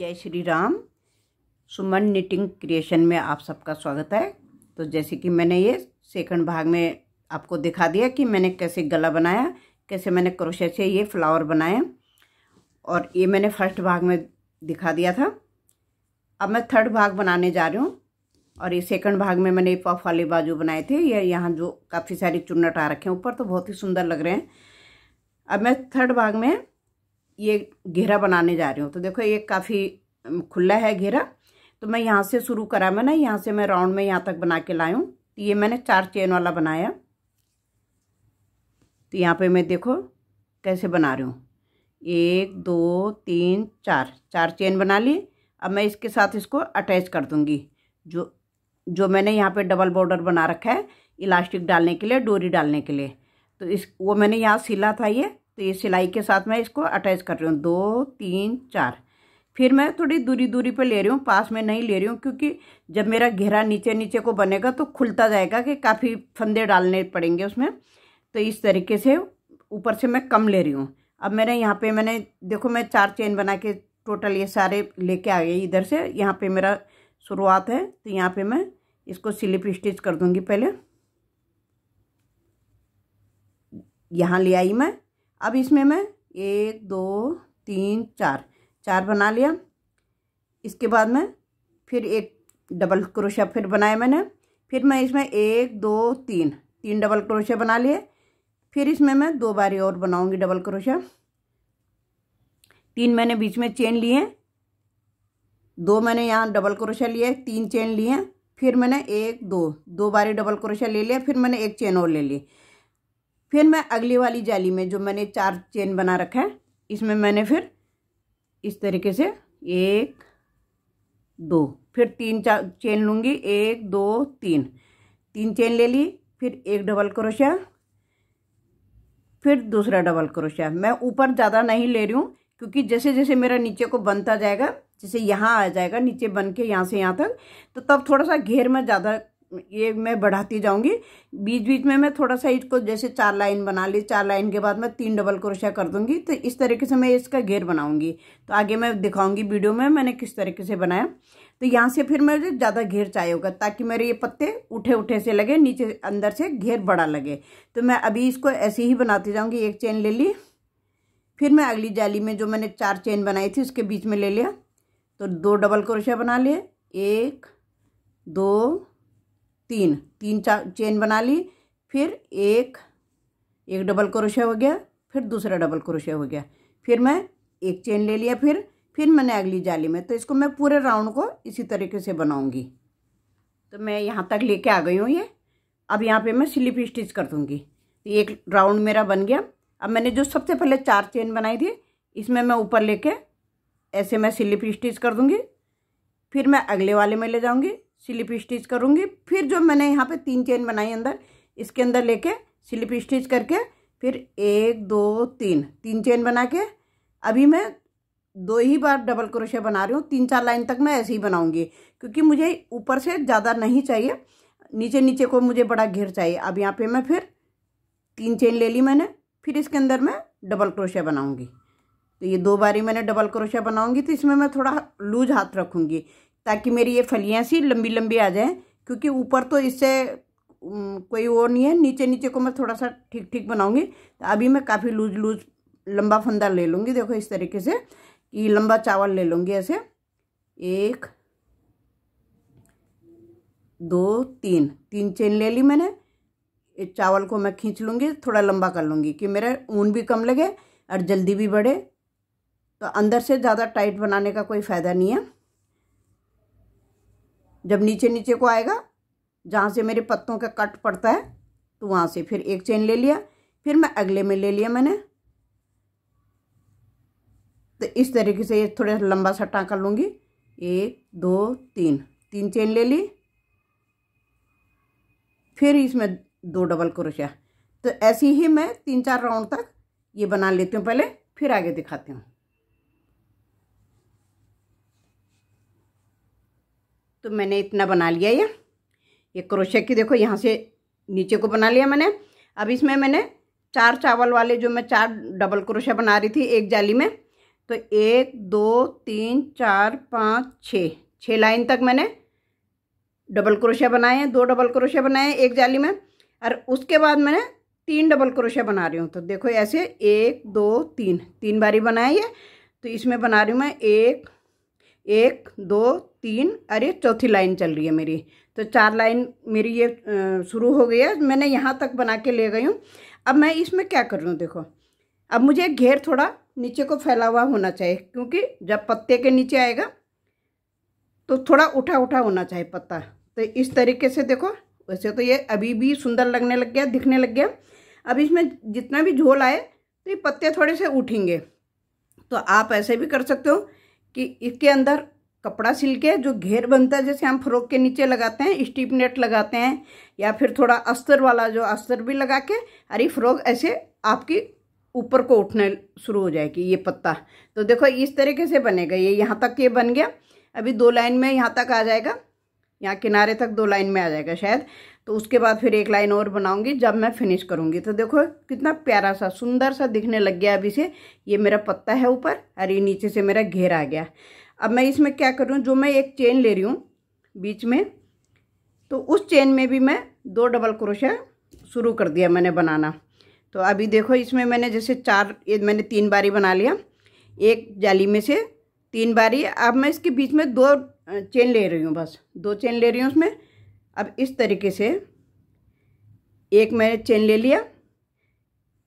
जय Shri Ram Suman knitting creation में आप सबका स्वागत है तो जैसे कि मैंने ये सेकंड भाग में आपको दिखा दिया कि मैंने कैसे गला बनाया कैसे मैंने क्रोशे से ये फ्लावर बनाए और ये मैंने फर्स्ट भाग में दिखा दिया था अब मैं थर्ड भाग बनाने जा रही हूँ और ये सेकंड भाग में मैंने पफ वाले बाजू बनाए थे ये यहाँ जो काफ़ी सारी चुन्नट आ रखे हैं ऊपर तो बहुत ही सुंदर लग रहे हैं अब मैं थर्ड भाग में ये घेरा बनाने जा रही हूँ तो देखो ये काफ़ी खुला है घेरा तो मैं यहाँ से शुरू करा मैंने यहाँ से मैं राउंड में यहाँ तक बना के लाऊँ हूँ तो ये मैंने चार चेन वाला बनाया तो यहाँ पे मैं देखो कैसे बना रही हूँ एक दो तीन चार चार चेन बना ली अब मैं इसके साथ इसको अटैच कर दूँगी जो जो मैंने यहाँ पे डबल बॉर्डर बना रखा है इलास्टिक डालने के लिए डोरी डालने के लिए तो इस वो मैंने यहाँ सिला था ये तो ये सिलाई के साथ मैं इसको अटैच कर रही हूँ दो तीन चार फिर मैं थोड़ी दूरी दूरी पर ले रही हूँ पास में नहीं ले रही हूँ क्योंकि जब मेरा घेरा नीचे नीचे को बनेगा तो खुलता जाएगा कि काफ़ी फंदे डालने पड़ेंगे उसमें तो इस तरीके से ऊपर से मैं कम ले रही हूँ अब मैंने यहाँ पे मैंने देखो मैं चार चेन बना के टोटल ये सारे लेके आ गई इधर से यहाँ पे मेरा शुरुआत है तो यहाँ पे मैं इसको स्लिप स्टिच कर दूँगी पहले यहाँ ले आई मैं अब इसमें मैं एक दो तीन चार चार बना लिया इसके बाद मैं फिर एक डबल क्रोशा फिर बनाया मैंने फिर मैं इसमें एक दो तीन तीन डबल क्रोशिया बना लिए फिर इसमें मैं दो बारी और बनाऊंगी डबल क्रोशा तीन मैंने बीच में चेन लिए दो मैंने यहाँ डबल क्रोशा लिए तीन चेन लिए फिर मैंने एक दो दो बारी डबल क्रोशा ले लिया फिर मैंने एक चेन और ले ली फिर मैं अगली वाली जाली में जो मैंने चार चेन बना रखा है इसमें मैंने फिर इस तरीके से एक दो फिर तीन चार चेन लूँगी एक दो तीन तीन चेन ले ली फिर एक डबल क्रोशिया फिर दूसरा डबल क्रोशिया मैं ऊपर ज़्यादा नहीं ले रही हूँ क्योंकि जैसे जैसे मेरा नीचे को बनता जाएगा जैसे यहाँ आ जाएगा नीचे बन के यहाँ से यहाँ तक तो तब थोड़ा सा घेर में ज़्यादा ये मैं बढ़ाती जाऊंगी बीच बीच में मैं थोड़ा सा इसको जैसे चार लाइन बना ली चार लाइन के बाद मैं तीन डबल क्रोशिया कर दूंगी तो इस तरीके से मैं इसका घेर बनाऊंगी तो आगे मैं दिखाऊंगी वीडियो में मैंने किस तरीके से बनाया तो यहाँ से फिर मुझे ज़्यादा घेर चाहिए होगा ताकि मेरे ये पत्ते उठे उठे से लगे नीचे अंदर से घेर बड़ा लगे तो मैं अभी इसको ऐसे ही बनाती जाऊँगी एक चेन ले ली फिर मैं अगली जाली में जो मैंने चार चेन बनाई थी उसके बीच में ले लिया तो दो डबल क्रोशिया बना लिए एक दो तीन तीन चेन बना ली फिर एक एक डबल क्रोशिया हो गया फिर दूसरा डबल क्रोशिया हो गया फिर मैं एक चेन ले लिया फिर फिर मैंने अगली जाली में तो इसको मैं पूरे राउंड को इसी तरीके से बनाऊंगी तो मैं यहाँ तक लेके आ गई हूँ ये अब यहाँ पे मैं स्लिप स्टिच कर दूँगी एक राउंड मेरा बन गया अब मैंने जो सबसे पहले चार चेन बनाई थी इसमें मैं ऊपर लेके ऐसे मैं स्लिप स्टिच कर दूँगी फिर मैं अगले वाले में ले जाऊँगी स्लिप स्टिच करूँगी फिर जो मैंने यहाँ पे तीन चेन बनाई अंदर इसके अंदर लेके स्लिप स्टिच करके फिर एक दो तीन तीन चेन बना के अभी मैं दो ही बार डबल क्रोशे बना रही हूँ तीन चार लाइन तक मैं ऐसे ही बनाऊँगी क्योंकि मुझे ऊपर से ज़्यादा नहीं चाहिए नीचे नीचे को मुझे बड़ा घेर चाहिए अब यहाँ पर मैं फिर तीन चेन ले ली मैंने फिर इसके अंदर मैं डबल क्रोशे बनाऊँगी तो ये दो बारी मैंने डबल क्रोशे बनाऊँगी तो इसमें मैं थोड़ा लूज हाथ रखूँगी ताकि मेरी ये फलियाँ सी लंबी लंबी आ जाएँ क्योंकि ऊपर तो इससे कोई वो नहीं है नीचे नीचे को मैं थोड़ा सा ठीक ठीक बनाऊँगी तो अभी मैं काफ़ी लूज लूज लंबा फंदा ले लूँगी देखो इस तरीके से कि लंबा चावल ले लूँगी ऐसे एक दो तीन तीन चेन ले ली मैंने इस चावल को मैं खींच लूँगी थोड़ा लंबा कर लूँगी कि मेरा ऊन भी कम लगे और जल्दी भी बढ़े तो अंदर से ज़्यादा टाइट बनाने का कोई फ़ायदा नहीं है जब नीचे नीचे को आएगा जहाँ से मेरे पत्तों का कट पड़ता है तो वहाँ से फिर एक चेन ले लिया फिर मैं अगले में ले लिया मैंने तो इस तरीके से ये थोड़ा लंबा सा टाँका लूँगी एक दो तीन तीन चेन ले ली फिर इसमें दो डबल क्रोशिया तो ऐसे ही मैं तीन चार राउंड तक ये बना लेती हूँ पहले फिर आगे दिखाती हूँ तो मैंने इतना बना लिया ये ये क्रोशे की देखो यहाँ से नीचे को बना लिया मैंने अब इसमें मैंने चार चावल वाले जो मैं चार डबल क्रोशा बना रही थी एक जाली में तो एक दो तीन चार पाँच छः छः लाइन तक मैंने डबल क्रोशिया बनाए हैं दो डबल क्रोशा बनाए हैं एक जाली में और उसके बाद मैंने तीन डबल क्रोशा बना रही हूँ तो देखो ऐसे एक दो तीन तीन बारी बनाए ये तो इसमें बना रही हूँ मैं एक एक दो तीन अरे चौथी लाइन चल रही है मेरी तो चार लाइन मेरी ये शुरू हो गई है मैंने यहाँ तक बना के ले गई हूँ अब मैं इसमें क्या कर रही हूँ देखो अब मुझे घेर थोड़ा नीचे को फैला हुआ होना चाहिए क्योंकि जब पत्ते के नीचे आएगा तो थोड़ा उठा उठा होना चाहिए पत्ता तो इस तरीके से देखो वैसे तो ये अभी भी सुंदर लगने लग गया दिखने लग गया अब इसमें जितना भी झोल आए तो ये पत्ते थोड़े से उठेंगे तो आप ऐसे भी कर सकते हो कि इसके अंदर कपड़ा सिल के जो घेर बनता है जैसे हम फ्रॉक के नीचे लगाते हैं स्टीप नेट लगाते हैं या फिर थोड़ा अस्तर वाला जो अस्तर भी लगा के अरे फ्रॉक ऐसे आपकी ऊपर को उठने शुरू हो जाएगी ये पत्ता तो देखो इस तरीके से बनेगा ये यहाँ तक ये बन गया अभी दो लाइन में यहाँ तक आ जाएगा यहाँ किनारे तक दो लाइन में आ जाएगा शायद तो उसके बाद फिर एक लाइन और बनाऊंगी जब मैं फिनिश करूंगी तो देखो कितना प्यारा सा सुंदर सा दिखने लग गया अभी से ये मेरा पत्ता है ऊपर और ये नीचे से मेरा घेर आ गया अब मैं इसमें क्या करूँ जो मैं एक चेन ले रही हूँ बीच में तो उस चेन में भी मैं दो डबल क्रोशिया शुरू कर दिया मैंने बनाना तो अभी देखो इसमें मैंने जैसे चार ये मैंने तीन बारी बना लिया एक जाली में से तीन बारी अब मैं इसके बीच में दो चेन ले रही हूँ बस दो चेन ले रही हूँ उसमें अब इस तरीके से एक मैंने चेन ले लिया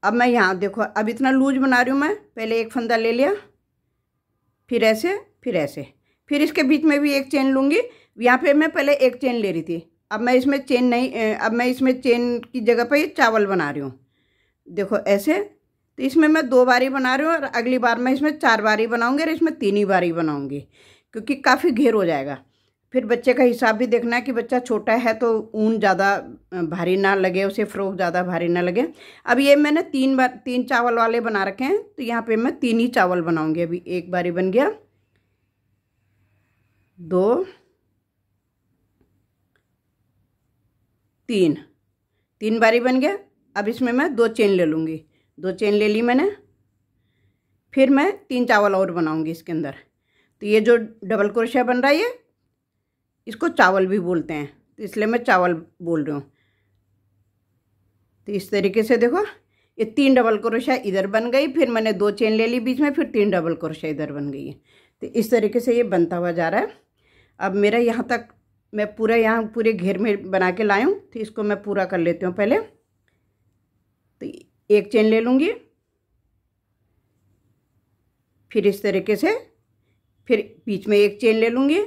अब मैं यहाँ देखो अब इतना लूज बना रही हूँ मैं पहले एक फंदा ले लिया फिर ऐसे फिर ऐसे फिर इसके बीच में भी एक चेन लूँगी यहाँ पे मैं पहले एक चेन ले रही थी अब मैं इसमें चेन नहीं अब मैं इसमें चेन की जगह पर चावल बना रही हूँ देखो ऐसे तो इसमें मैं दो बारी बना रही हूँ और अगली बार मैं इसमें चार बारी बनाऊँगी और इसमें तीन ही बारी बनाऊँगी क्योंकि काफ़ी घेर हो जाएगा फिर बच्चे का हिसाब भी देखना है कि बच्चा छोटा है तो ऊन ज़्यादा भारी ना लगे उसे फ्रॉक ज़्यादा भारी ना लगे अब ये मैंने तीन बार तीन चावल वाले बना रखे हैं तो यहाँ पे मैं तीन ही चावल बनाऊँगी अभी एक बारी बन गया दो तीन तीन बारी बन गया अब इसमें मैं दो चेन ले लूँगी दो चेन ले ली मैंने फिर मैं तीन चावल और बनाऊँगी इसके अंदर तो ये जो डबल क्रोशिया बन रहा है ये इसको चावल भी बोलते हैं तो इसलिए मैं चावल बोल रही हूँ तो इस तरीके से देखो ये तीन डबल क्रोशिया इधर बन गई फिर मैंने दो चेन ले ली बीच में फिर तीन डबल क्रोशिया इधर बन गई है तो इस तरीके से ये बनता हुआ जा रहा है अब मेरा यहाँ तक मैं पूरा यहाँ पूरे घेर में बना के लाई हूँ तो इसको मैं पूरा कर लेती हूँ पहले तो एक चेन ले लूँगी फिर इस तरीके से फिर बीच में एक चेन ले लूँगी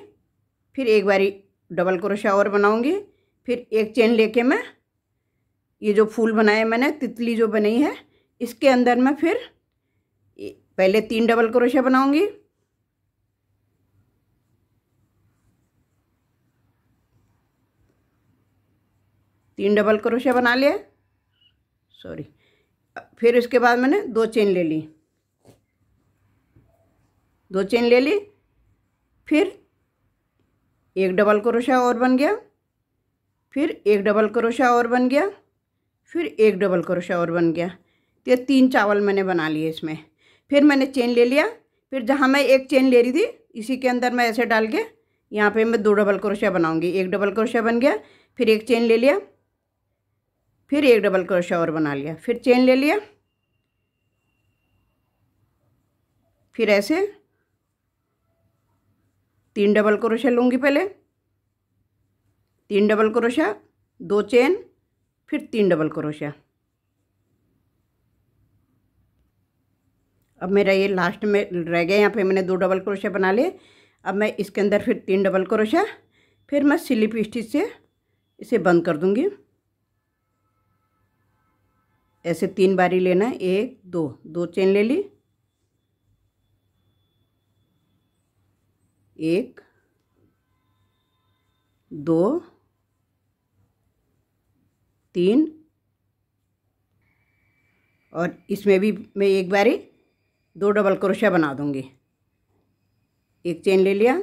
फिर एक बारी डबल क्रोशा और बनाऊंगी फिर एक चेन लेके मैं ये जो फूल बनाए मैंने तितली जो बनी है इसके अंदर मैं फिर पहले तीन डबल क्रोशा बनाऊंगी तीन डबल क्रोशा बना लिए सॉरी फिर इसके बाद मैंने दो चेन ले ली दो चेन ले ली फिर एक डबल क्रोशा और बन गया फिर एक डबल क्रोशा और बन गया फिर एक डबल क्रोशा और बन गया तो ये तीन चावल मैंने बना लिए इसमें फिर मैंने चेन ले लिया फिर जहाँ मैं एक चेन ले रही थी इसी के अंदर मैं ऐसे डाल के यहाँ पे मैं दो डबल करोशा बनाऊँगी एक डबल क्रोशा बन गया फिर एक चेन ले लिया फिर एक डबल करोशा और बना लिया फिर चेन ले लिया फिर ऐसे तीन डबल क्रोशा लूँगी पहले तीन डबल क्रोशा दो चेन फिर तीन डबल क्रोशा अब मेरा ये लास्ट में रह गया यहाँ पे मैंने दो डबल क्रोशा बना लिए अब मैं इसके अंदर फिर तीन डबल क्रोशा फिर मैं स्लिप स्टिच से इसे बंद कर दूँगी ऐसे तीन बारी लेना एक दो दो चेन ले ली एक दो तीन और इसमें भी मैं एक बारी दो डबल क्रोशिया बना दूँगी एक चेन ले लिया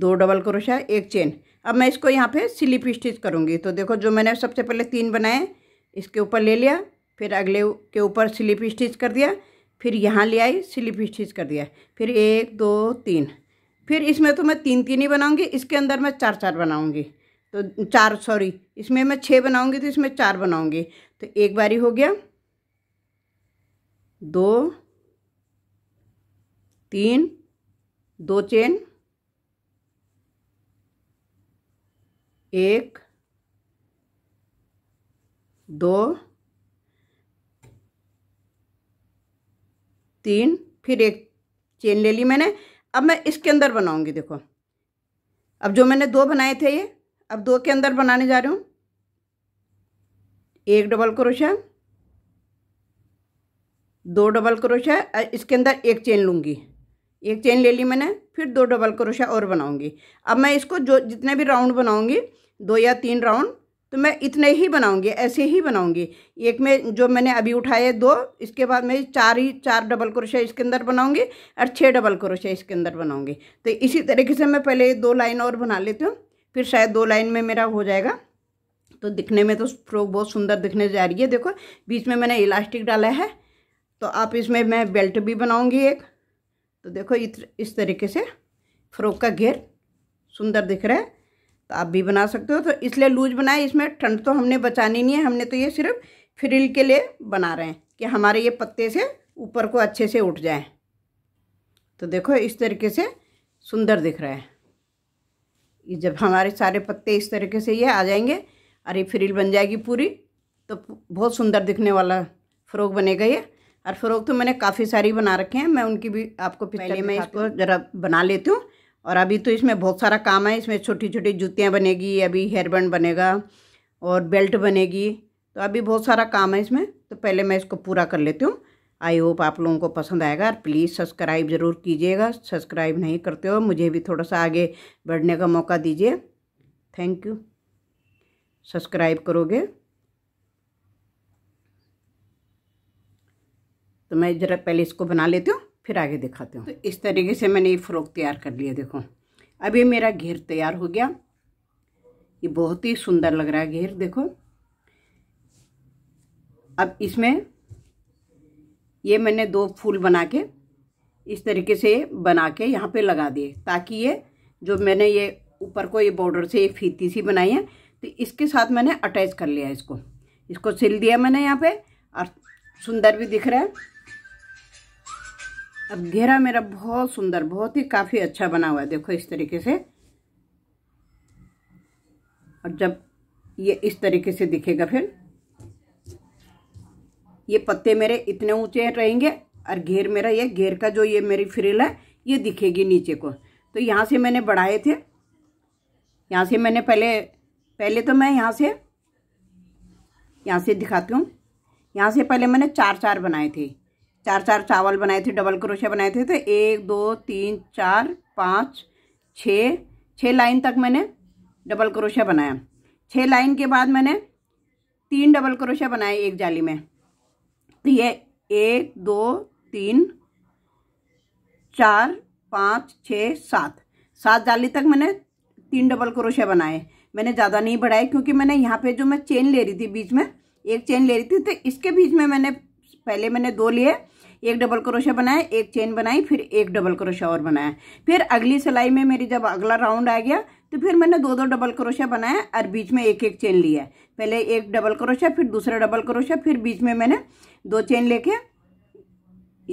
दो डबल क्रोशिया एक चेन अब मैं इसको यहाँ पे स्लिप स्टिच करूँगी तो देखो जो मैंने सबसे पहले तीन बनाए इसके ऊपर ले लिया फिर अगले के ऊपर स्लिप स्टिच कर दिया फिर यहाँ ले आई स्लिप स्टिच कर दिया फिर एक दो तीन फिर इसमें तो मैं तीन तीन ही बनाऊँगी इसके अंदर मैं चार चार बनाऊँगी तो चार सॉरी इसमें मैं छः बनाऊँगी तो इसमें चार बनाऊँगी तो एक बारी हो गया दो तीन दो चेन एक दो तीन फिर एक चेन ले ली मैंने अब मैं इसके अंदर बनाऊंगी देखो अब जो मैंने दो बनाए थे ये अब दो के अंदर बनाने जा रही हूँ एक डबल क्रोशा दो डबल क्रोशा इसके अंदर एक चेन लूँगी एक चेन ले ली मैंने फिर दो डबल क्रोशा और बनाऊँगी अब मैं इसको जो जितने भी राउंड बनाऊँगी दो या तीन राउंड तो मैं इतने ही बनाऊंगी ऐसे ही बनाऊंगी एक में जो मैंने अभी उठाए दो इसके बाद मैं चार ही चार डबल क्रोशे इसके अंदर बनाऊंगी और छः डबल क्रोशे इसके अंदर बनाऊंगी तो इसी तरीके से मैं पहले दो लाइन और बना लेती हूँ फिर शायद दो लाइन में मेरा हो जाएगा तो दिखने में तो फ्रॉक बहुत सुंदर दिखने जा रही है देखो बीच में मैंने इलास्टिक डाला है तो आप इसमें मैं बेल्ट भी बनाऊँगी एक तो देखो इस तरीके से फ्रॉक का घेर सुंदर दिख रहा है तो आप भी बना सकते हो तो इसलिए लूज बनाए इसमें ठंड तो हमने बचानी नहीं है हमने तो ये सिर्फ फ्रिल के लिए बना रहे हैं कि हमारे ये पत्ते से ऊपर को अच्छे से उठ जाए तो देखो इस तरीके से सुंदर दिख रहा है जब हमारे सारे पत्ते इस तरीके से ये आ जाएंगे और ये फ्रिल बन जाएगी पूरी तो बहुत सुंदर दिखने वाला फ्रॉक बनेगा ये और फ्रॉक तो मैंने काफ़ी सारी बना रखे हैं मैं उनकी भी आपको पहले मैं इसको ज़रा बना लेती हूँ और अभी तो इसमें बहुत सारा काम है इसमें छोटी छोटी जूतियाँ बनेगी अभी हेयरबैंड बनेगा और बेल्ट बनेगी तो अभी बहुत सारा काम है इसमें तो पहले मैं इसको पूरा कर लेती हूँ आई होप आप लोगों को पसंद आएगा और प्लीज़ सब्सक्राइब ज़रूर कीजिएगा सब्सक्राइब नहीं करते हो मुझे भी थोड़ा सा आगे बढ़ने का मौका दीजिए थैंक यू सब्सक्राइब करोगे तो मैं ज़रा पहले इसको बना लेती हूँ फिर आगे दिखाती हूँ तो इस तरीके से मैंने ये फ़्रॉक तैयार कर लिया देखो अब ये मेरा घेर तैयार हो गया ये बहुत ही सुंदर लग रहा है घेर देखो अब इसमें ये मैंने दो फूल बना के इस तरीके से बना के यहाँ पे लगा दिए ताकि ये जो मैंने ये ऊपर को ये बॉर्डर से ये फीती सी बनाई है तो इसके साथ मैंने अटैच कर लिया इसको इसको सिल दिया मैंने यहाँ पे और सुंदर भी दिख रहा है अब घेरा मेरा बहुत सुंदर बहुत ही काफ़ी अच्छा बना हुआ है देखो इस तरीके से और जब ये इस तरीके से दिखेगा फिर ये पत्ते मेरे इतने ऊंचे रहेंगे और घेर मेरा ये घेर का जो ये मेरी फ्रिल है ये दिखेगी नीचे को तो यहाँ से मैंने बढ़ाए थे यहाँ से मैंने पहले पहले तो मैं यहाँ से यहाँ से दिखाती हूँ यहाँ से पहले मैंने चार चार बनाए थे चार चार चावल बनाए थे डबल क्रोशिया बनाए थे तो एक दो तीन चार पाँच छः छः लाइन तक मैंने डबल क्रोशिया बनाया छः लाइन के बाद मैंने तीन डबल क्रोशिया बनाए एक जाली में तो ये एक दो तीन चार पाँच छः सात सात जाली तक मैंने तीन डबल क्रोशिया बनाए मैंने ज़्यादा नहीं बढ़ाए क्योंकि मैंने यहाँ पे जो मैं चेन ले रही थी बीच में एक चेन ले रही थी तो इसके बीच में मैंने पहले मैंने दो लिए एक डबल क्रोशा बनाया एक चेन बनाई फिर एक डबल क्रोशा और बनाया फिर अगली सिलाई में मेरी जब अगला राउंड आ गया तो फिर मैंने दो दो डबल क्रोशा बनाया और बीच में एक एक चेन लिया पहले एक डबल क्रोशा फिर दूसरा डबल क्रोशा फिर बीच में मैंने दो चेन लेके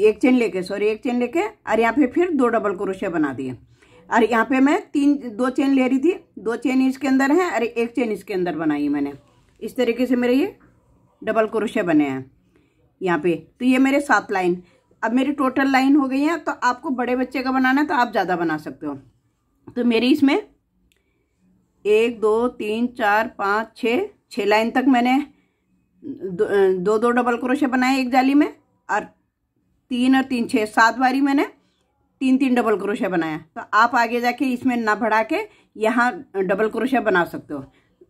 एक चेन लेके सॉरी एक चेन लेके और यहाँ पे फिर दो डबल क्रोशा बना दिए और यहाँ पे मैं तीन दो चेन ले रही थी दो चेन इसके अंदर है और एक चेन इसके अंदर बनाई मैंने इस तरीके से मेरे ये डबल क्रोशे बने हैं यहाँ पे तो ये मेरे सात लाइन अब मेरी टोटल लाइन हो गई है तो आपको बड़े बच्चे का बनाना है तो आप ज़्यादा बना सकते हो तो मेरी इसमें एक दो तीन चार पाँच छः छः लाइन तक मैंने दो दो, दो डबल क्रोशे बनाए एक जाली में और तीन और तीन छः सात बारी मैंने तीन तीन डबल क्रोशे बनाया तो आप आगे जाके इसमें ना बढ़ा के यहाँ डबल क्रोशे बना सकते हो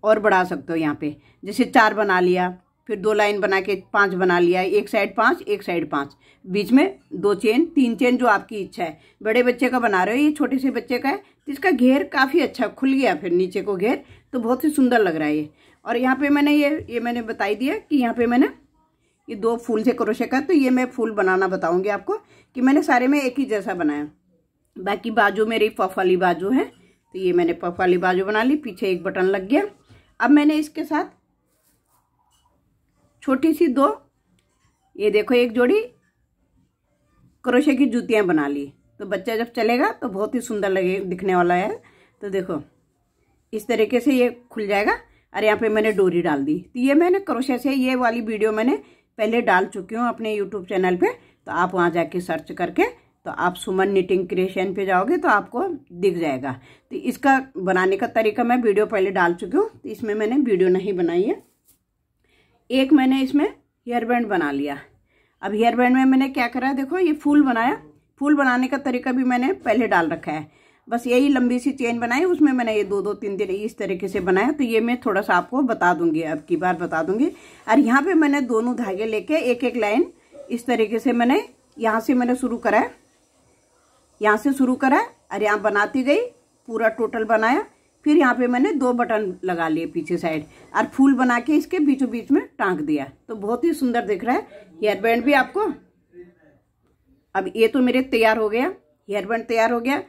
और बढ़ा सकते हो यहाँ पे जैसे चार बना लिया फिर दो लाइन बना के पांच बना लिया एक साइड पाँच एक साइड पाँच बीच में दो चेन तीन चेन जो आपकी इच्छा है बड़े बच्चे का बना रहे हो ये छोटे से बच्चे का है तो इसका घेर काफ़ी अच्छा खुल गया फिर नीचे को घेर तो बहुत ही सुंदर लग रहा है ये और यहाँ पे मैंने ये ये मैंने बताई दिया कि यहाँ पे मैंने ये दो फूल से करोशे का तो ये मैं फूल बनाना बताऊँगी आपको कि मैंने सारे में एक ही जैसा बनाया बाकी बाजू मेरी पफ वाली बाजू है तो ये मैंने पफ वाली बाजू बना ली पीछे एक बटन लग गया अब मैंने इसके साथ छोटी सी दो ये देखो एक जोड़ी क्रोशे की जूतियाँ बना ली तो बच्चा जब चलेगा तो बहुत ही सुंदर लगे दिखने वाला है तो देखो इस तरीके से ये खुल जाएगा और यहाँ पे मैंने डोरी डाल दी तो ये मैंने क्रोशे से ये वाली वीडियो मैंने पहले डाल चुकी हूँ अपने यूट्यूब चैनल पे तो आप वहाँ जाके सर्च करके तो आप सुमन निटिंग क्रिएशन पे जाओगे तो आपको दिख जाएगा तो इसका बनाने का तरीका मैं वीडियो पहले डाल चुकी हूँ तो इसमें मैंने वीडियो नहीं बनाई है एक मैंने इसमें हेयर बैंड बना लिया अब हेयर बैंड में मैंने क्या करा देखो ये फूल बनाया फूल बनाने का तरीका भी मैंने पहले डाल रखा है बस यही लंबी सी चेन बनाई उसमें मैंने ये दो दो तीन दिन इस तरीके से बनाया तो ये मैं थोड़ा सा आपको बता दूंगी अब की बार बता दूंगी और यहाँ पे मैंने दोनों धागे लेके एक एक लाइन इस तरीके से मैंने यहाँ से मैंने शुरू करा यहाँ से शुरू करा और यहाँ बनाती गई पूरा टोटल बनाया फिर यहाँ पे मैंने दो बटन लगा लिए पीछे साइड और फूल बना के इसके बीचों बीच में टांग दिया तो बहुत ही सुंदर दिख रहा है हेयर बैंड भी आपको अब ये तो मेरे तैयार हो गया हेयर बैंड तैयार हो गया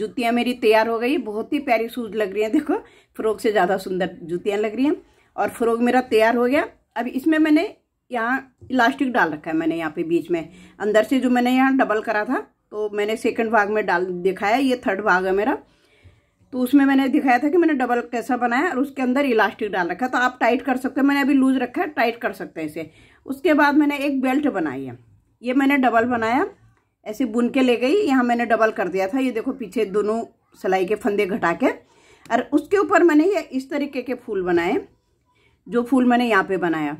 जूतियाँ मेरी तैयार हो गई बहुत ही प्यारी सूज लग रही है देखो फ्रॉक से ज़्यादा सुंदर जूतियाँ लग रही हैं और फ्रॉक मेरा तैयार हो गया अब इसमें मैंने यहाँ इलास्टिक डाल रखा है मैंने यहाँ पे बीच में अंदर से जो मैंने यहाँ डबल करा था तो मैंने सेकंड भाग में डाल दिखाया ये थर्ड भाग है मेरा तो उसमें मैंने दिखाया था कि मैंने डबल कैसा बनाया और उसके अंदर इलास्टिक डाल रखा है तो आप टाइट कर सकते हैं मैंने अभी लूज रखा है टाइट कर सकते हैं इसे उसके बाद मैंने एक बेल्ट बनाई है ये मैंने डबल बनाया ऐसे बुन के ले गई यहाँ मैंने डबल कर दिया था ये देखो पीछे दोनों सिलाई के फंदे घटा के और उसके ऊपर मैंने ये इस तरीके के फूल बनाए जो फूल मैंने यहाँ पे बनाया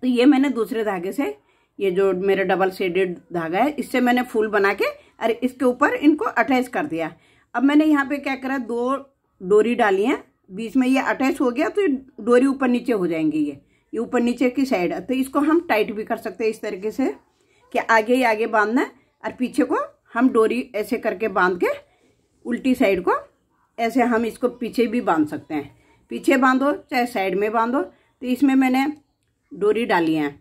तो ये मैंने दूसरे धागे से ये जो मेरा डबल शेडेड धागा है इससे मैंने फूल बना के और इसके ऊपर इनको अटैच कर दिया अब मैंने यहाँ पे क्या करा दो डोरी डाली है बीच में ये अटैच हो गया तो डोरी ऊपर नीचे हो जाएंगी ये ये ऊपर नीचे की साइड तो इसको हम टाइट भी कर सकते हैं इस तरीके से कि आगे ही आगे बांधना है और पीछे को हम डोरी ऐसे करके बांध के उल्टी साइड को ऐसे हम इसको पीछे भी बांध सकते हैं पीछे बांधो चाहे साइड में बांधो तो इसमें मैंने डोरी डाली है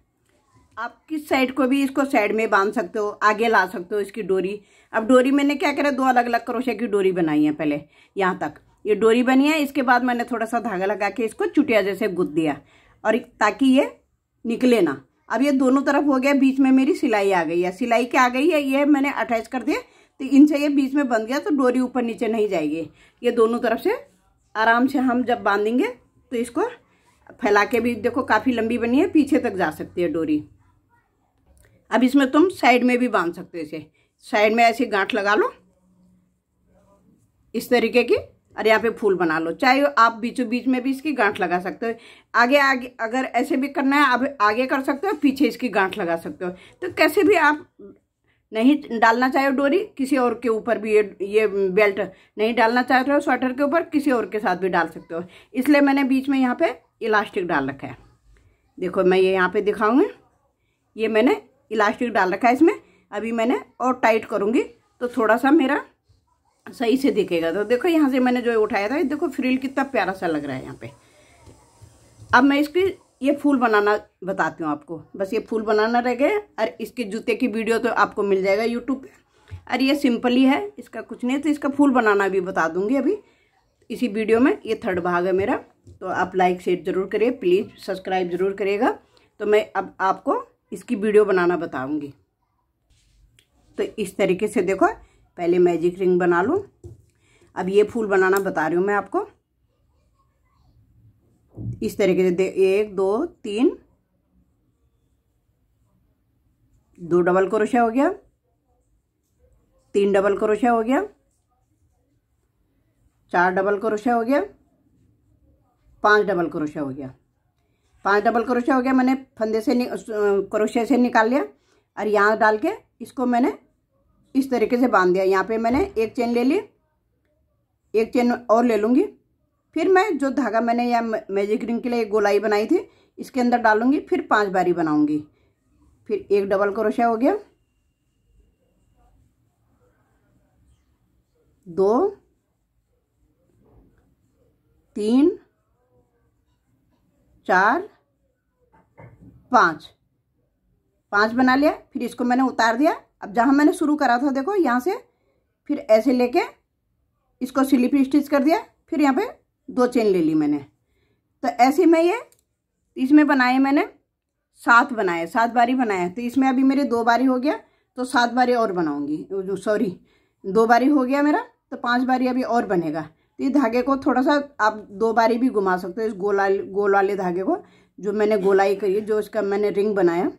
आप किस साइड को भी इसको साइड में बांध सकते हो आगे ला सकते हो इसकी डोरी अब डोरी मैंने क्या करा दो अलग अलग करोशे की डोरी बनाई है पहले यहाँ तक ये डोरी बनी है इसके बाद मैंने थोड़ा सा धागा लगा के इसको चुटिया जैसे गुद दिया और ताकि ये निकले ना अब ये दोनों तरफ हो गया बीच में मेरी सिलाई आ गई है सिलाई क्या आ गई है ये मैंने अटैच कर दिया तो इनसे ये बीच में बंध गया तो डोरी ऊपर नीचे नहीं जाएगी ये दोनों तरफ से आराम से हम जब बांधेंगे तो इसको फैला के भी देखो काफ़ी लंबी बनी है पीछे तक जा सकती है डोरी अब इसमें तुम साइड में भी बांध सकते हो इसे साइड में ऐसी गांठ लगा लो इस तरीके की और यहाँ पे फूल बना लो चाहे आप बीचों बीच में भी इसकी गांठ लगा सकते हो आगे आगे अगर ऐसे भी करना है आप आगे कर सकते हो पीछे इसकी गांठ लगा सकते हो तो कैसे भी आप नहीं डालना चाहे डोरी किसी और के ऊपर भी ये ये बेल्ट नहीं डालना चाहते हो स्वेटर के ऊपर किसी और के साथ भी डाल सकते हो इसलिए मैंने बीच में यहाँ पे इलास्टिक डाल रखा है देखो मैं ये यहाँ पे दिखाऊंगी ये मैंने इलास्टिक डाल रखा है इसमें अभी मैंने और टाइट करूँगी तो थोड़ा सा मेरा सही से दिखेगा तो देखो यहाँ से मैंने जो उठाया था देखो फ्रिल कितना प्यारा सा लग रहा है यहाँ पे अब मैं इसकी ये फूल बनाना बताती हूँ आपको बस ये फूल बनाना रह गया और इसके जूते की वीडियो तो आपको मिल जाएगा यूट्यूब पे और ये सिंपल ही है इसका कुछ नहीं तो इसका फूल बनाना भी बता दूँगी अभी इसी वीडियो में ये थर्ड भाग है मेरा तो आप लाइक शेयर ज़रूर करिए प्लीज़ सब्सक्राइब ज़रूर करिएगा तो मैं अब आपको इसकी वीडियो बनाना बताऊंगी तो इस तरीके से देखो पहले मैजिक रिंग बना लूँ अब ये फूल बनाना बता रही हूँ मैं आपको इस तरीके से एक दो तीन दो डबल क्रोशिया हो गया तीन डबल क्रोशिया हो गया चार डबल क्रोशिया हो गया पांच डबल क्रोशिया हो गया पांच डबल क्रोशे हो गया मैंने फंदे से क्रोशे से निकाल लिया और यहाँ डाल के इसको मैंने इस तरीके से बांध दिया यहाँ पे मैंने एक चेन ले ली एक चेन और ले लूँगी फिर मैं जो धागा मैंने या मैजिक रिंग के लिए एक गोलाई बनाई थी इसके अंदर डालूंगी फिर पांच बारी बनाऊँगी फिर एक डबल क्रोशा हो गया दो तीन चार पाँच पाँच बना लिया फिर इसको मैंने उतार दिया अब जहाँ मैंने शुरू करा था देखो यहाँ से फिर ऐसे लेके इसको स्लिप स्टिच कर दिया फिर यहाँ पे दो चेन ले ली मैंने तो ऐसे में ये इसमें बनाए मैंने सात बनाए सात बारी बनाए तो इसमें अभी मेरे दो बारी हो गया तो सात बारी और बनाऊंगी सॉरी दो बारी हो गया मेरा तो पांच बारी अभी और बनेगा तो ये धागे को थोड़ा सा आप दो बारी भी घुमा सकते हो इस गोला गोल वाले धागे को जो मैंने गोलाई करी जो इसका मैंने रिंग बनाया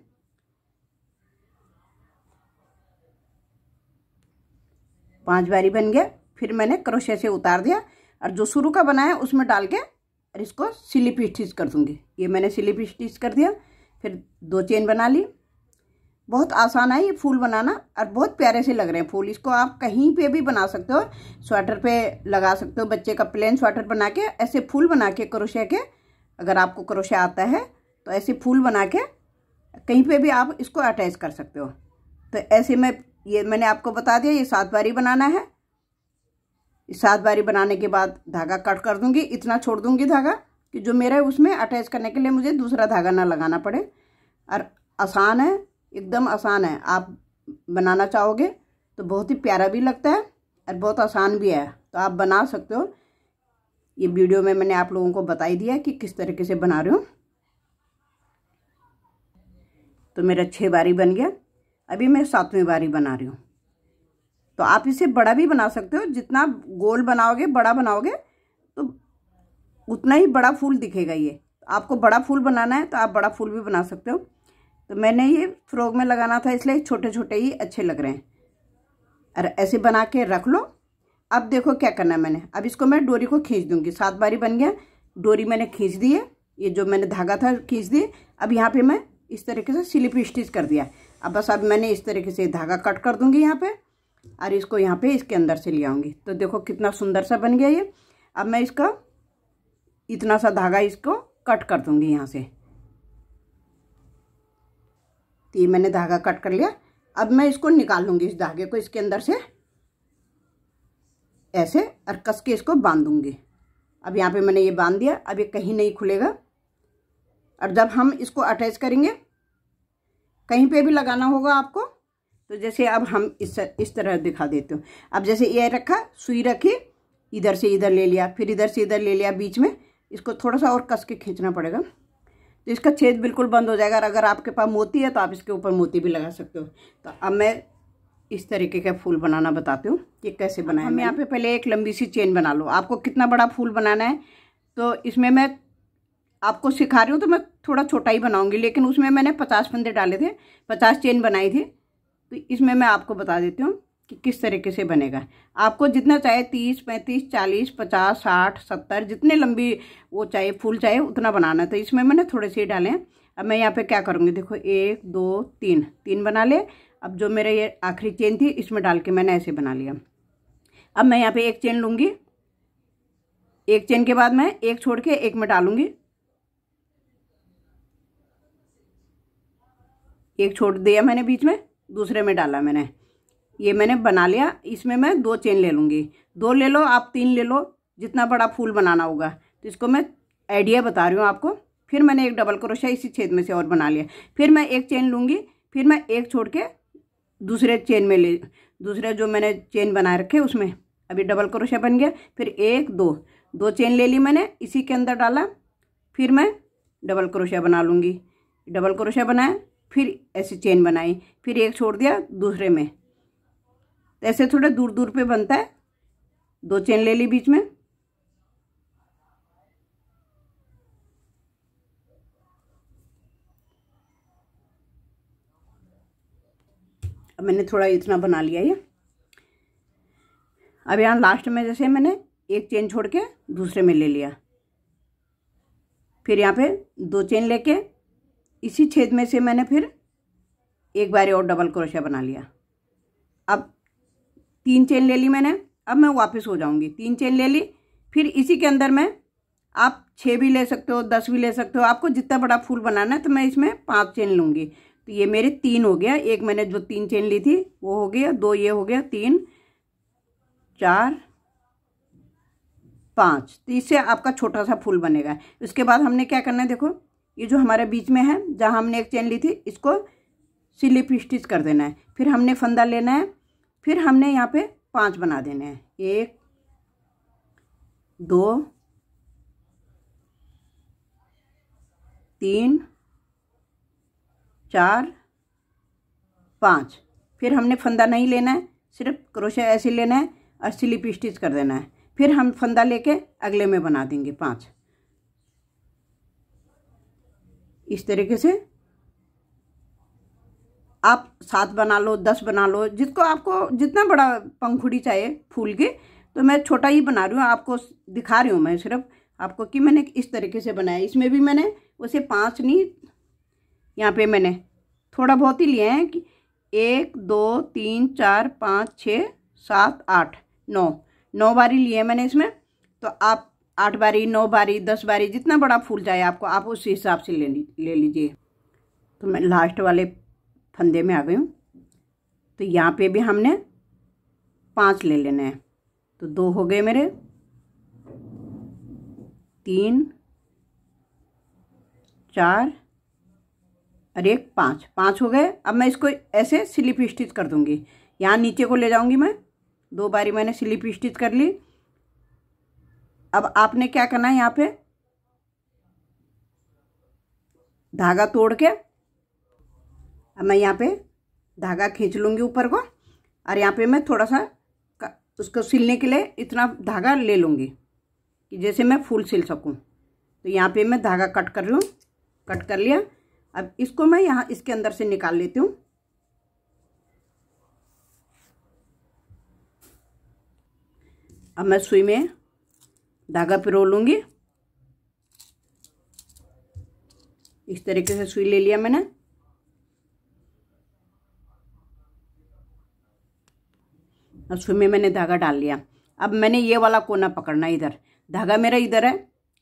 पांच बारी बन गया फिर मैंने क्रोशे से उतार दिया और जो शुरू का बनाया उसमें डाल के और इसको सिली स्टिच कर दूंगी ये मैंने सिली स्टिच कर दिया फिर दो चेन बना ली बहुत आसान है ये फूल बनाना और बहुत प्यारे से लग रहे हैं फूल इसको आप कहीं पे भी बना सकते हो स्वेटर पे लगा सकते हो बच्चे का प्लेन स्वेटर बना के ऐसे फूल बना के करोशे के अगर आपको करोशे आता है तो ऐसे फूल बना के कहीं पे भी आप इसको अटैच कर सकते हो तो ऐसे में ये मैंने आपको बता दिया ये सात बारी बनाना है सात बारी बनाने के बाद धागा कट कर दूँगी इतना छोड़ दूंगी धागा कि जो मेरा है उसमें अटैच करने के लिए मुझे दूसरा धागा ना लगाना पड़े और आसान है एकदम आसान है आप बनाना चाहोगे तो बहुत ही प्यारा भी लगता है और बहुत आसान भी है तो आप बना सकते हो ये वीडियो में मैंने आप लोगों को बताई दिया कि किस तरीके से बना रहे हो तो मेरा छः बारी बन गया अभी मैं सातवीं बारी बना रही हूँ तो आप इसे बड़ा भी बना सकते हो जितना गोल बनाओगे बड़ा बनाओगे तो उतना ही बड़ा फूल दिखेगा ये आपको बड़ा फूल बनाना है तो आप बड़ा फूल भी बना सकते हो तो मैंने ये फ्रॉक में लगाना था इसलिए छोटे छोटे ही अच्छे लग रहे हैं और ऐसे बना के रख लो अब देखो क्या करना है मैंने अब इसको मैं डोरी को खींच दूंगी सात बारी बन गया डोरी मैंने खींच दी है ये जो मैंने धागा था खींच दिए अब यहाँ पे मैं इस तरीके से स्लिप स्टिच कर दिया अब बस अब मैंने इस तरीके से धागा कट कर दूंगी यहाँ पे और इसको यहाँ पे इसके अंदर से ले आऊँगी तो देखो कितना सुंदर सा बन गया ये अब मैं इसका इतना सा धागा इसको कट कर दूँगी यहाँ से तो ये मैंने धागा कट कर लिया अब मैं इसको निकाल लूँगी इस धागे को इसके अंदर से ऐसे और कस के इसको बांध दूँगी अब यहाँ पे मैंने ये बांध दिया अब ये कहीं नहीं खुलेगा और जब हम इसको अटैच करेंगे कहीं पे भी लगाना होगा आपको तो जैसे अब हम इस इस तरह दिखा देते हो अब जैसे ये रखा सुई रखी इधर से इधर ले लिया फिर इधर से इधर ले लिया बीच में इसको थोड़ा सा और कस के खींचना पड़ेगा तो इसका छेद बिल्कुल बंद हो जाएगा और अगर आपके पास मोती है तो आप इसके ऊपर मोती भी लगा सकते हो तो अब मैं इस तरीके का फूल बनाना बताती हूँ कि कैसे बनाए हम यहाँ पे पहले एक लंबी सी चेन बना लो आपको कितना बड़ा फूल बनाना है तो इसमें मैं आपको सिखा रही हूँ तो मैं थोड़ा छोटा ही बनाऊँगी लेकिन उसमें मैंने पचास फंदे डाले थे पचास चेन बनाई थी तो इसमें मैं आपको बता देती हूँ कि किस तरीके से बनेगा आपको जितना चाहे तीस पैंतीस चालीस पचास साठ सत्तर जितने लंबी वो चाहे फूल चाहे उतना बनाना है तो इसमें मैंने थोड़े से डाले हैं अब मैं यहाँ पे क्या करूँगी देखो एक दो तीन तीन बना ले अब जो मेरे ये आखिरी चेन थी इसमें डाल के मैंने ऐसे बना लिया अब मैं यहाँ पर एक चेन लूँगी एक चेन के बाद मैं एक छोड़ के एक में डालूँगी एक छोड़ दिया मैंने बीच में दूसरे में डाला मैंने ये मैंने बना लिया इसमें मैं दो चेन ले लूँगी दो ले लो आप तीन ले लो जितना बड़ा फूल बनाना होगा तो इसको मैं आइडिया बता रही हूँ आपको फिर मैंने एक डबल करोशा इसी छेद में से और बना लिया फिर मैं एक चेन लूँगी फिर मैं एक छोड़ के दूसरे चेन में ले दूसरे जो मैंने चेन बनाए रखे उसमें अभी डबल क्रोशा बन गया फिर एक दो दो चेन ले ली मैंने इसी के अंदर डाला फिर मैं डबल क्रोशा बना लूँगी डबल करोशा बनाया फिर ऐसी चेन बनाई फिर एक छोड़ दिया दूसरे में तो ऐसे थोड़ा दूर दूर पे बनता है दो चेन ले ली बीच में अब मैंने थोड़ा इतना बना लिया ये अब यहाँ लास्ट में जैसे मैंने एक चेन छोड़ के दूसरे में ले लिया फिर यहाँ पे दो चेन लेके इसी छेद में से मैंने फिर एक बार और डबल क्रोशिया बना लिया अब तीन चेन ले ली मैंने अब मैं वापस हो जाऊंगी तीन चेन ले ली फिर इसी के अंदर मैं आप छः भी ले सकते हो दस भी ले सकते हो आपको जितना बड़ा फूल बनाना है तो मैं इसमें पाँच चेन लूँगी तो ये मेरे तीन हो गया एक मैंने जो तीन चेन ली थी वो हो गया दो ये हो गया तीन चार पाँच तो इससे आपका छोटा सा फूल बनेगा उसके बाद हमने क्या करना है देखो ये जो हमारे बीच में है जहाँ हमने एक चेन ली थी इसको सिलिप स्टिच कर देना है फिर हमने फंदा लेना है फिर हमने यहाँ पे पांच बना देने हैं एक दो तीन चार पाँच फिर हमने फंदा नहीं लेना है सिर्फ क्रोशे ऐसे लेना है और स्लिप स्टिच कर देना है फिर हम फंदा लेके अगले में बना देंगे पाँच इस तरीके से आप सात बना लो दस बना लो जिसको आपको जितना बड़ा पंखुड़ी चाहिए फूल के तो मैं छोटा ही बना रही हूँ आपको दिखा रही हूँ मैं सिर्फ आपको कि मैंने इस तरीके से बनाया इसमें भी मैंने उसे पाँच नहीं यहाँ पे मैंने थोड़ा बहुत ही लिए हैं कि एक दो तीन चार पाँच छः सात आठ नौ नौ बारी लिए मैंने इसमें तो आप आठ बारी नौ बारी दस बारी जितना बड़ा फूल चाहिए आपको आप उस हिसाब से ले ले लीजिए तो मैं लास्ट वाले फंदे में आ गई हूँ तो यहाँ पे भी हमने पाँच ले लेने हैं तो दो हो गए मेरे तीन चार और एक पाँच पाँच हो गए अब मैं इसको ऐसे स्लिप स्टिच कर दूँगी यहाँ नीचे को ले जाऊँगी मैं दो बारी मैंने स्लिप स्टिच कर ली अब आपने क्या करना है यहाँ पे धागा तोड़ के अब मैं यहाँ पे धागा खींच लूँगी ऊपर को और यहाँ पे मैं थोड़ा सा उसको सिलने के लिए इतना धागा ले लूँगी कि जैसे मैं फूल सिल सकूँ तो यहाँ पे मैं धागा कट कर लूँ कट कर लिया अब इसको मैं यहाँ इसके अंदर से निकाल लेती हूँ अब मैं सुई में धागा पिरो लूँगी इस तरीके से सुई ले लिया मैंने और में मैंने धागा डाल लिया अब मैंने ये वाला कोना पकड़ना इधर धागा मेरा इधर है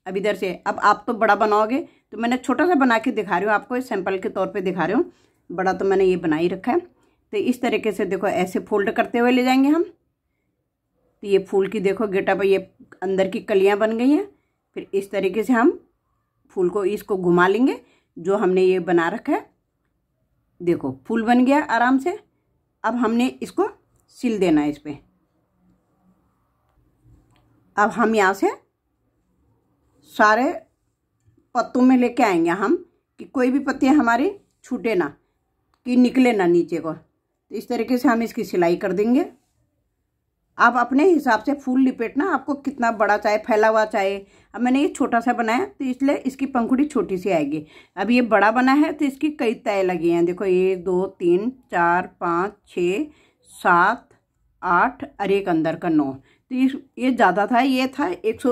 अब इधर से अब आप तो बड़ा बनाओगे तो मैंने छोटा सा बना के दिखा रही हूँ आपको सैंपल के तौर पर दिखा रही हूँ बड़ा तो मैंने ये बना ही रखा है तो इस तरीके से देखो ऐसे फोल्ड करते हुए ले जाएंगे हम तो ये फूल की देखो गेटा पर ये अंदर की कलियाँ बन गई हैं फिर इस तरीके से हम फूल को इसको घुमा लेंगे जो हमने ये बना रखा है देखो फूल बन गया आराम से अब हमने इसको सिल देना है इस पर अब हम यहाँ से सारे पत्तों में लेके आएंगे हम कि कोई भी पत्ते हमारी छूटे ना कि निकले ना नीचे को तो इस तरीके से हम इसकी सिलाई कर देंगे आप अपने हिसाब से फूल लिपेटना आपको कितना बड़ा चाहे फैला हुआ चाहे अब मैंने ये छोटा सा बनाया तो इसलिए इसकी पंखुड़ी छोटी सी आएगी अब ये बड़ा बना है तो इसकी कई तय लगी हैं देखो एक दो तीन चार पाँच छः सात आठ और एक अंदर का नौ तो ये ज़्यादा था ये था एक सौ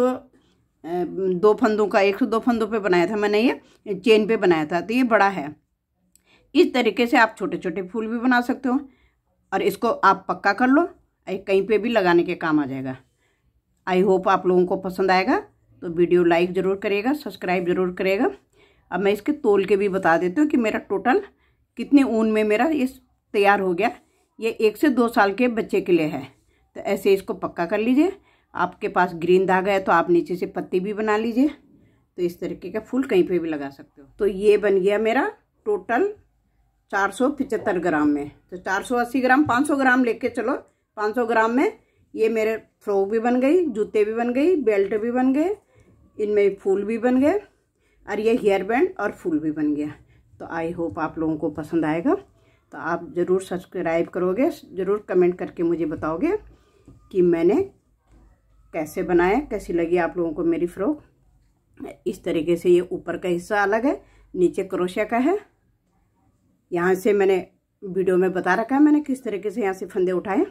दो फंदों का एक सौ दो फंदों पे बनाया था मैंने ये चेन पे बनाया था तो ये बड़ा है इस तरीके से आप छोटे छोटे फूल भी बना सकते हो और इसको आप पक्का कर लो कहीं पे भी लगाने के काम आ जाएगा आई होप आप लोगों को पसंद आएगा तो वीडियो लाइक ज़रूर करेगा सब्सक्राइब ज़रूर करेगा अब मैं इसके तोल के भी बता देती हूँ कि मेरा टोटल कितने ऊन में मेरा ये तैयार हो गया ये एक से दो साल के बच्चे के लिए है तो ऐसे इसको पक्का कर लीजिए आपके पास ग्रीन धागा है तो आप नीचे से पत्ती भी बना लीजिए तो इस तरीके का फूल कहीं पे भी लगा सकते हो तो ये बन गया मेरा टोटल चार सौ ग्राम में तो चार सौ अस्सी ग्राम पाँच सौ ग्राम लेके चलो पाँच सौ ग्राम में ये मेरे फ्रॉक भी बन गई जूते भी बन गई बेल्ट भी बन गए इनमें फूल भी बन गए और ये हेयर बैंड और फूल भी बन गया तो आई होप आप लोगों को पसंद आएगा तो आप ज़रूर सब्सक्राइब करोगे ज़रूर कमेंट करके मुझे बताओगे कि मैंने कैसे बनाया कैसी लगी आप लोगों को मेरी फ्रॉक इस तरीके से ये ऊपर का हिस्सा अलग है नीचे क्रोशिया का है यहाँ से मैंने वीडियो में बता रखा है मैंने किस तरीके से यहाँ से फंदे उठाए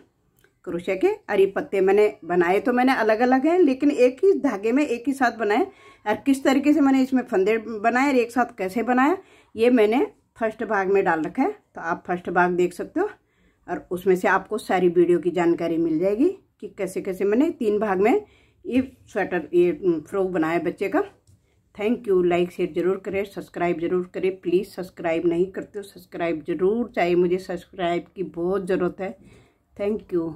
क्रोशिया के और ये पत्ते मैंने बनाए तो मैंने अलग अलग हैं लेकिन एक ही धागे में एक ही साथ बनाए और किस तरीके से मैंने इसमें फंदे बनाए और एक साथ कैसे बनाया ये मैंने फर्स्ट भाग में डाल रखा है तो आप फर्स्ट भाग देख सकते हो और उसमें से आपको सारी वीडियो की जानकारी मिल जाएगी कि कैसे कैसे मैंने तीन भाग में ये स्वेटर ये फ्रॉक बनाया बच्चे का थैंक यू लाइक शेयर जरूर करें सब्सक्राइब जरूर करें प्लीज़ सब्सक्राइब नहीं करते हो सब्सक्राइब जरूर चाहिए मुझे सब्सक्राइब की बहुत ज़रूरत है थैंक यू